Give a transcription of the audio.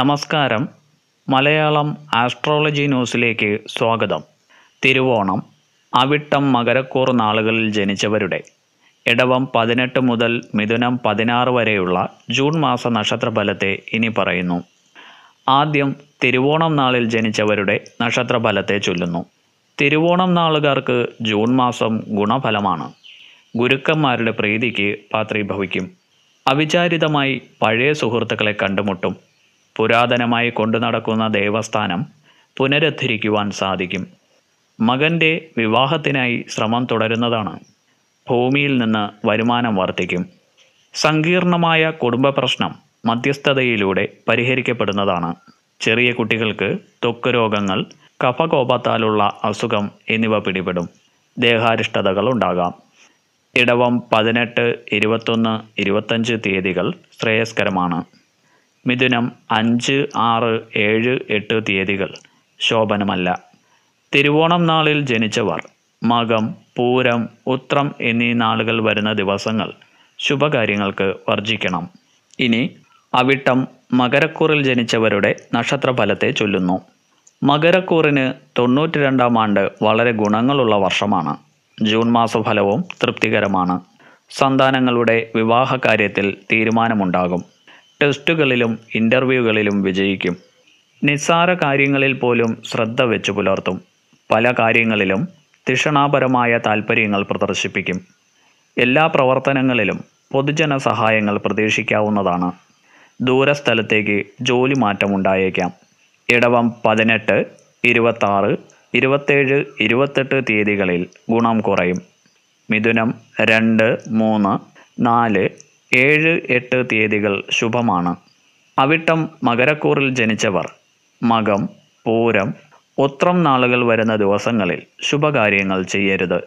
നമസ്കാരം മലയാളം ആസ്ട്രോളജി ന്യൂസിലേക്ക് സ്വാഗതം തിരുവോണം അവിട്ടം മകരക്കൂർ നാളുകളിൽ ജനിച്ചവരുടെ ഇടവം പതിനെട്ട് മുതൽ മിഥുനം പതിനാറ് വരെയുള്ള ജൂൺ മാസ നക്ഷത്രഫലത്തെ ഇനി പറയുന്നു ആദ്യം തിരുവോണം നാളിൽ ജനിച്ചവരുടെ നക്ഷത്രഫലത്തെ ചൊല്ലുന്നു തിരുവോണം നാളുകാർക്ക് ജൂൺ മാസം ഗുണഫലമാണ് ഗുരുക്കന്മാരുടെ പ്രീതിക്ക് പാത്രീഭവിക്കും അവിചാരിതമായി പഴയ സുഹൃത്തുക്കളെ കണ്ടുമുട്ടും പുരാതനമായി കൊണ്ടു നടക്കുന്ന ദേവസ്ഥാനം പുനരുദ്ധരിക്കുവാൻ സാധിക്കും മകൻ്റെ വിവാഹത്തിനായി ശ്രമം തുടരുന്നതാണ് ഭൂമിയിൽ നിന്ന് വരുമാനം വർദ്ധിക്കും സങ്കീർണമായ കുടുംബ പ്രശ്നം മധ്യസ്ഥതയിലൂടെ പരിഹരിക്കപ്പെടുന്നതാണ് ചെറിയ കുട്ടികൾക്ക് തൊക്ക് രോഗങ്ങൾ കഫകോപത്താലുള്ള അസുഖം എന്നിവ പിടിപെടും ദേഹാരിഷ്ടതകൾ ഉണ്ടാകാം ഇടവം പതിനെട്ട് ഇരുപത്തൊന്ന് ഇരുപത്തഞ്ച് തീയതികൾ ശ്രേയസ്കരമാണ് മിഥുനം അഞ്ച് ആറ് ഏഴ് എട്ട് തീയതികൾ ശോഭനമല്ല തിരുവോണം നാളിൽ ജനിച്ചവർ മകം പൂരം ഉത്രം എന്നീ നാളുകൾ വരുന്ന ദിവസങ്ങൾ ശുഭകാര്യങ്ങൾക്ക് വർജിക്കണം ഇനി അവിട്ടം മകരക്കൂറിൽ ജനിച്ചവരുടെ നക്ഷത്രഫലത്തെ ചൊല്ലുന്നു മകരക്കൂറിന് തൊണ്ണൂറ്റി രണ്ടാം ആണ്ട് വളരെ ഗുണങ്ങളുള്ള വർഷമാണ് ജൂൺ മാസ ഫലവും തൃപ്തികരമാണ് സന്താനങ്ങളുടെ വിവാഹ കാര്യത്തിൽ തീരുമാനമുണ്ടാകും ടെസ്റ്റുകളിലും ഇൻ്റർവ്യൂകളിലും വിജയിക്കും നിസ്സാര കാര്യങ്ങളിൽ പോലും ശ്രദ്ധ വെച്ചു പുലർത്തും പല കാര്യങ്ങളിലും തിഷണാപരമായ താൽപ്പര്യങ്ങൾ പ്രദർശിപ്പിക്കും എല്ലാ പ്രവർത്തനങ്ങളിലും പൊതുജന സഹായങ്ങൾ പ്രതീക്ഷിക്കാവുന്നതാണ് ദൂരസ്ഥലത്തേക്ക് ജോലി മാറ്റമുണ്ടായേക്കാം ഇടവം പതിനെട്ട് ഇരുപത്താറ് ഇരുപത്തേഴ് ഇരുപത്തെട്ട് തീയതികളിൽ ഗുണം കുറയും മിഥുനം രണ്ട് മൂന്ന് നാല് ഏഴ് എട്ട് തീയതികൾ ശുഭമാണ് അവിട്ടം മകരക്കൂറിൽ ജനിച്ചവർ മകം പൂരം ഉത്രം നാളുകൾ വരുന്ന ദിവസങ്ങളിൽ ശുഭകാര്യങ്ങൾ ചെയ്യരുത്